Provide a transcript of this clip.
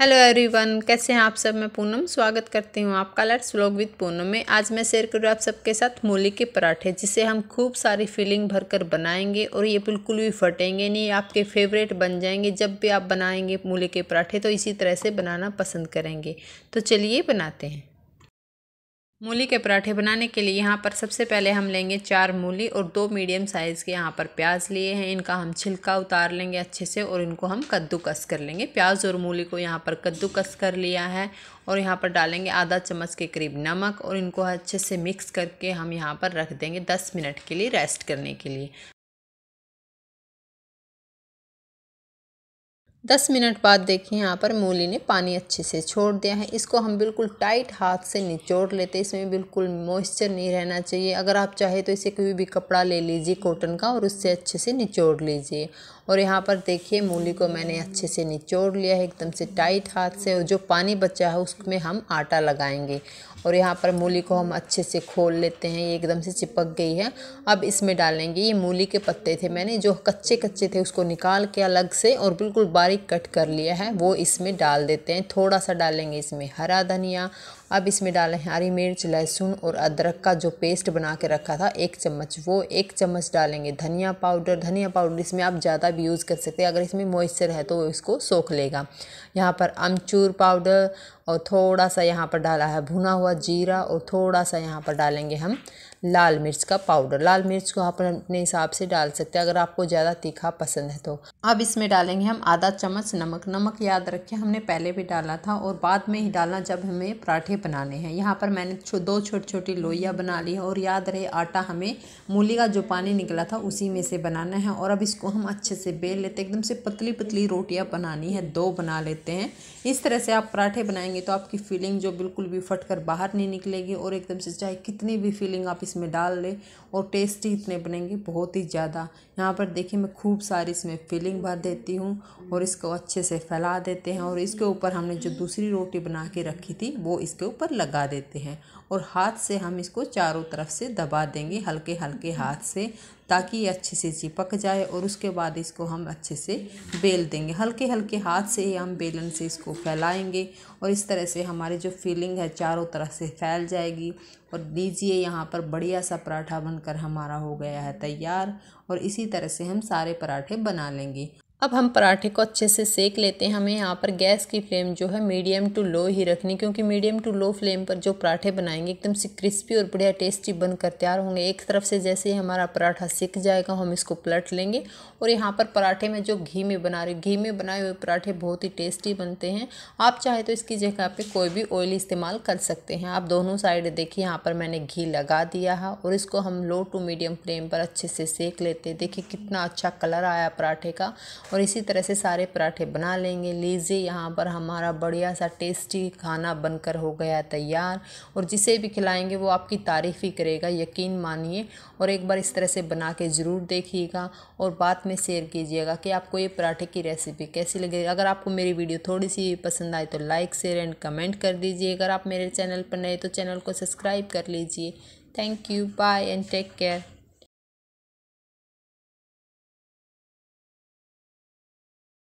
hello everyone कैसे हैं आप सब मैं पूनम स्वागत करती हूँ आपका लेट्स व्लॉग विद पूनम में आज मैं शेयर करूँ आप सबके साथ मूली के पराठे जिसे हम खूब सारी फीलिंग भरकर बनाएंगे और ये बिल्कुल भी फटेंगे नहीं आपके फेवरेट बन जाएंगे जब भी आप बनाएंगे मूली के पराठे तो इसी तरह से बनाना पसंद करेंगे तो चलिए बनाते हैं मूली के पराठे बनाने के लिए यहाँ पर सबसे पहले हम लेंगे चार मूली और दो मीडियम साइज़ के यहाँ पर प्याज लिए हैं इनका हम छिलका उतार लेंगे अच्छे से और इनको हम कद्दूकस कर लेंगे प्याज और मूली को यहाँ पर कद्दूकस कर लिया है और यहाँ पर डालेंगे आधा चम्मच के करीब नमक और इनको अच्छे से मिक्स करके हम यहाँ पर रख देंगे दस मिनट के लिए रेस्ट करने के लिए दस मिनट बाद देखिए यहाँ पर मूली ने पानी अच्छे से छोड़ दिया है इसको हम बिल्कुल टाइट हाथ से निचोड़ लेते हैं इसमें बिल्कुल मॉइस्चर नहीं रहना चाहिए अगर आप चाहे तो इसे कोई भी कपड़ा ले लीजिए कॉटन का और उससे अच्छे से निचोड़ लीजिए और यहाँ पर देखिए मूली को मैंने अच्छे से निचोड़ लिया है एकदम से टाइट हाथ से और जो पानी बचा है उसमें हम आटा लगाएंगे और यहाँ पर मूली को हम अच्छे से खोल लेते हैं ये एकदम से चिपक गई है अब इसमें डालेंगे ये मूली के पत्ते थे मैंने जो कच्चे कच्चे थे उसको निकाल के अलग से और बिल्कुल बारीक बारीक कट कर लिया है वो इसमें डाल देते हैं थोड़ा सा डालेंगे इसमें हरा धनिया अब इसमें डालें हरी मिर्च लहसुन और अदरक का जो पेस्ट बना के रखा था एक चम्मच वो एक चम्मच डालेंगे धनिया पाउडर धनिया पाउडर इसमें आप ज़्यादा भी यूज़ कर सकते हैं अगर इसमें मॉइस्चर है तो वो इसको सोख लेगा यहाँ पर अमचूर पाउडर और थोड़ा सा यहाँ पर डाला है भुना हुआ जीरा और थोड़ा सा यहाँ पर डालेंगे हम लाल मिर्च का पाउडर लाल मिर्च को आप अपने हिसाब से डाल सकते हैं अगर आपको ज़्यादा तीखा पसंद है तो अब इसमें डालेंगे हम आधा चम्मच नमक नमक याद रखिए हमने पहले भी डाला था और बाद में ही डालना जब हमें पराठे बनाने हैं यहाँ पर मैंने दो छोटी छोटी लोइयाँ बना ली है और याद रहे आटा हमें मूली का जो पानी निकला था उसी में से बनाना है और अब इसको हम अच्छे से बेल लेते एकदम से पतली पतली रोटियाँ बनानी है दो बना लेते हैं इस तरह से आप पराठे बनाएंगे करेंगे तो आपकी फीलिंग जो बिल्कुल भी फट कर बाहर नहीं निकलेगी और एकदम से चाहे कितनी भी फीलिंग आप इसमें डाल लें और टेस्टी इतने बनेंगे बहुत ही ज़्यादा यहाँ पर देखिए मैं खूब सारी इसमें फीलिंग भर देती हूँ और इसको अच्छे से फैला देते हैं और इसके ऊपर हमने जो दूसरी रोटी बना के रखी थी वो इसके ऊपर लगा देते हैं और हाथ से हम इसको चारों तरफ से दबा देंगे हल्के हल्के हाथ से ताकि ये अच्छे से चिपक जाए और उसके बाद इसको हम अच्छे से बेल देंगे हल्के हल्के हाथ से ही हम बेलन से इसको फैलाएंगे और इस तरह से हमारी जो फीलिंग है चारों तरफ से फैल जाएगी और दीजिए यहाँ पर बढ़िया सा पराठा बनकर हमारा हो गया है तैयार और इसी तरह से हम सारे पराठे बना लेंगे अब हम पराठे को अच्छे से सेक लेते हैं हमें यहाँ पर गैस की फ्लेम जो है मीडियम टू लो ही रखनी क्योंकि मीडियम टू लो फ्लेम पर जो पराठे बनाएंगे एकदम से क्रिस्पी और बढ़िया टेस्टी बनकर तैयार होंगे एक तरफ से जैसे ही हमारा पराठा सिक जाएगा हम इसको पलट लेंगे और यहाँ पर पराठे में जो घी में बना रहे घी में बनाए हुए पराठे बहुत ही टेस्टी बनते हैं आप चाहे तो इसकी जगह पर कोई भी ऑयल इस्तेमाल कर सकते हैं आप दोनों साइड देखिए यहाँ पर मैंने घी लगा दिया है और इसको हम लो टू मीडियम फ्लेम पर अच्छे से सेक लेते हैं देखिए कितना अच्छा कलर आया पराठे का और इसी तरह से सारे पराठे बना लेंगे लीजिए यहाँ पर हमारा बढ़िया सा टेस्टी खाना बनकर हो गया तैयार और जिसे भी खिलाएंगे वो आपकी तारीफ़ ही करेगा यकीन मानिए और एक बार इस तरह से बना के ज़रूर देखिएगा और बाद में शेयर कीजिएगा कि आपको ये पराठे की रेसिपी कैसी लगे अगर आपको मेरी वीडियो थोड़ी सी पसंद आए तो लाइक शेयर एंड कमेंट कर दीजिए अगर आप मेरे चैनल पर नए तो चैनल को सब्सक्राइब कर लीजिए thank you bye and take care